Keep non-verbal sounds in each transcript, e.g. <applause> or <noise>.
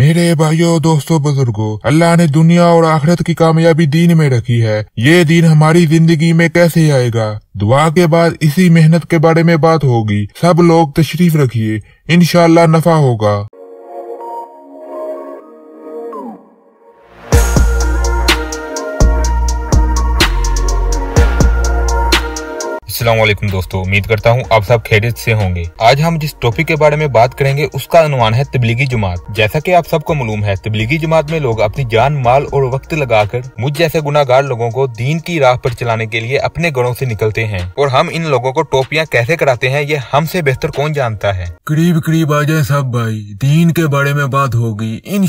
मेरे भाइयों दोस्तों बुजुर्गो अल्लाह ने दुनिया और आखिरत की कामयाबी दीन में रखी है ये दिन हमारी जिंदगी में कैसे आएगा दुआ के बाद इसी मेहनत के बारे में बात होगी सब लोग तशरीफ रखिए इनशाला नफा होगा असलम दोस्तों उम्मीद करता हूँ आप सब खैरियत से होंगे आज हम जिस टॉपिक के बारे में बात करेंगे उसका अनुमान है तबलीगी जमात जैसा कि आप सबको मालूम है तबलीगी जमात में लोग अपनी जान माल और वक्त लगाकर मुझ जैसे गुनागार लोगों को दीन की राह पर चलाने के लिए अपने घरों से निकलते हैं और हम इन लोगों को टोपियाँ कैसे कराते हैं ये हमसे बेहतर कौन जानता है करीब करीब आ जाए सब भाई दीन के बारे में बात होगी इन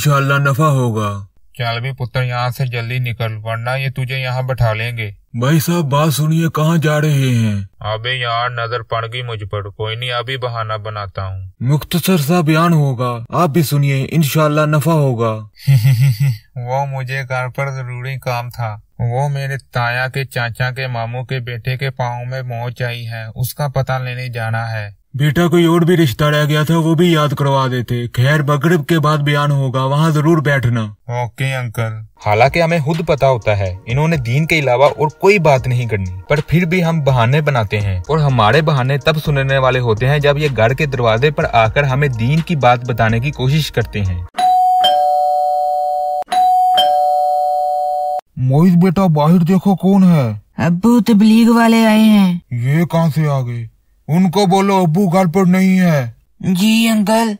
नफा होगा चल भी पुत्र यहाँ से जल्दी निकल वरना ये तुझे यहाँ बैठा लेंगे भाई साहब बात सुनिए कहाँ जा रहे हैं अबे यार नजर पड़ गई मुझ पर कोई नहीं अभी बहाना बनाता हूँ मुख्तसर सा बयान होगा आप भी सुनिए इनशाला नफा होगा <laughs> वो मुझे घर पर जरूरी काम था वो मेरे ताया के चाचा के मामू के बेटे के पाँव में मोच आई है उसका पता लेने जाना है बेटा कोई और भी रिश्ता रह गया था वो भी याद करवा देते खैर मगरब के बाद बयान होगा वहाँ जरूर बैठना ओके अंकल हालांकि हमें खुद पता होता है इन्होंने दीन के अलावा और कोई बात नहीं करनी पर फिर भी हम बहाने बनाते हैं और हमारे बहाने तब सुनने वाले होते हैं जब ये घर के दरवाजे पर आकर हमें दीन की बात बताने की कोशिश करते हैं मोहित बेटा बाहर देखो कौन है अब तबलीग वाले आए हैं ये कहाँ से आ गए उनको बोलो अबू घर पर नहीं है जी अंकल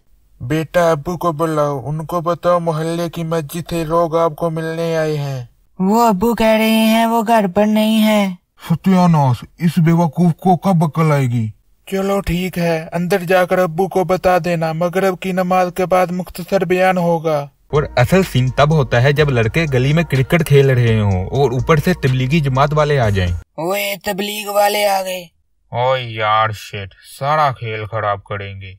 बेटा अबू को बुलाओ उनको बताओ मोहल्ले की मस्जिद से लोग आपको मिलने आए हैं वो अबू कह रहे हैं वो घर पर नहीं है सत्यानाश इस बेवकूफ को कब अक्ल आएगी चलो ठीक है अंदर जाकर अबू को बता देना मगरब की नमाज के बाद मुख्तसर बयान होगा और असल सीन तब होता है जब लड़के गली में क्रिकेट खेल रहे हों और ऊपर से तबलीगी जमात वाले आ जाएं। ओए तबलीग वाले आ गए यार शेट सारा खेल खराब करेंगे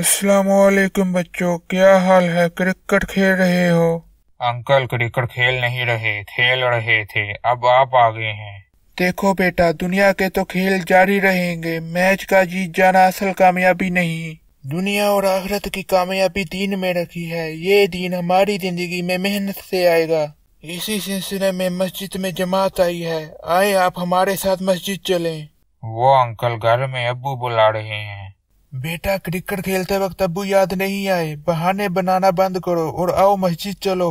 अस्सलाम वालेकुम बच्चों क्या हाल है क्रिकेट खेल रहे हो अंकल क्रिकेट खेल नहीं रहे खेल रहे थे अब आप आ गए हैं देखो बेटा दुनिया के तो खेल जारी रहेंगे मैच का जीत जाना असल कामयाबी नहीं दुनिया और आखिरत की कामयाबी दीन में रखी है ये दीन हमारी जिंदगी में मेहनत से आएगा इसी सिलसिले में मस्जिद में जमात आई है आए आप हमारे साथ मस्जिद चलें वो अंकल घर में अबू बुला रहे हैं बेटा क्रिकेट खेलते वक्त अबू याद नहीं आए बहाने बनाना बंद करो और आओ मस्जिद चलो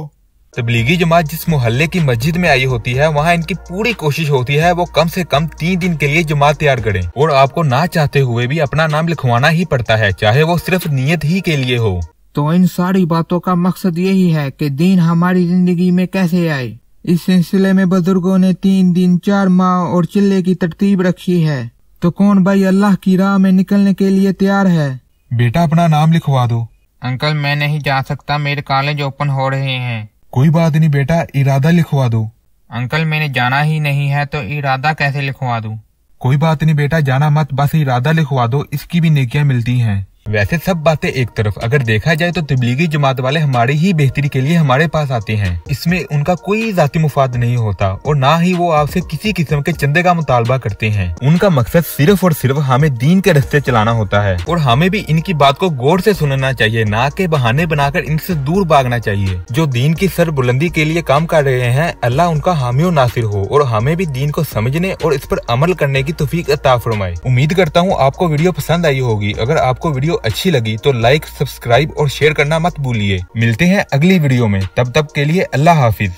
तबलीगी जमात जिस मोहल्ले की मस्जिद में आई होती है वहाँ इनकी पूरी कोशिश होती है वो कम से कम तीन दिन के लिए जमात तैयार करें और आपको ना चाहते हुए भी अपना नाम लिखवाना ही पड़ता है चाहे वो सिर्फ नीयत ही के लिए हो तो इन सारी बातों का मकसद यही है कि दीन हमारी जिंदगी में कैसे आए इस सिलसिले में बुजुर्गो ने तीन दिन चार माह और चिल्ले की तरतीब रखी है तो कौन भाई अल्लाह की राह में निकलने के लिए तैयार है बेटा अपना नाम लिखवा दो अंकल मैं नहीं जा सकता मेरे कॉलेज ओपन हो रहे हैं कोई बात नहीं बेटा इरादा लिखवा दो अंकल मैंने जाना ही नहीं है तो इरादा कैसे लिखवा दूं? कोई बात नहीं बेटा जाना मत बस इरादा लिखवा दो इसकी भी नेकियां मिलती हैं वैसे सब बातें एक तरफ अगर देखा जाए तो तबलीगी जमात वाले हमारी ही बेहतरी के लिए हमारे पास आते हैं इसमें उनका कोई जाती मुफाद नहीं होता और ना ही वो आपसे किसी किस्म के चंदे का मुतालबा करते हैं उनका मकसद सिर्फ और सिर्फ हमें दीन के रस्ते चलाना होता है और हमें भी इनकी बात को गौर से सुनना चाहिए ना के बहाने बनाकर इनसे दूर भागना चाहिए जो दीन की सर बुलंदी के लिए काम कर रहे हैं अल्लाह उनका हामियों नासिर हो और हमें भी दीन को समझने और इस पर अमल करने की तोफीक अता फरमाए उम्मीद करता हूँ आपको वीडियो पसंद आई होगी अगर आपको वीडियो अच्छी लगी तो लाइक सब्सक्राइब और शेयर करना मत भूलिए मिलते हैं अगली वीडियो में तब तक के लिए अल्लाह हाफिज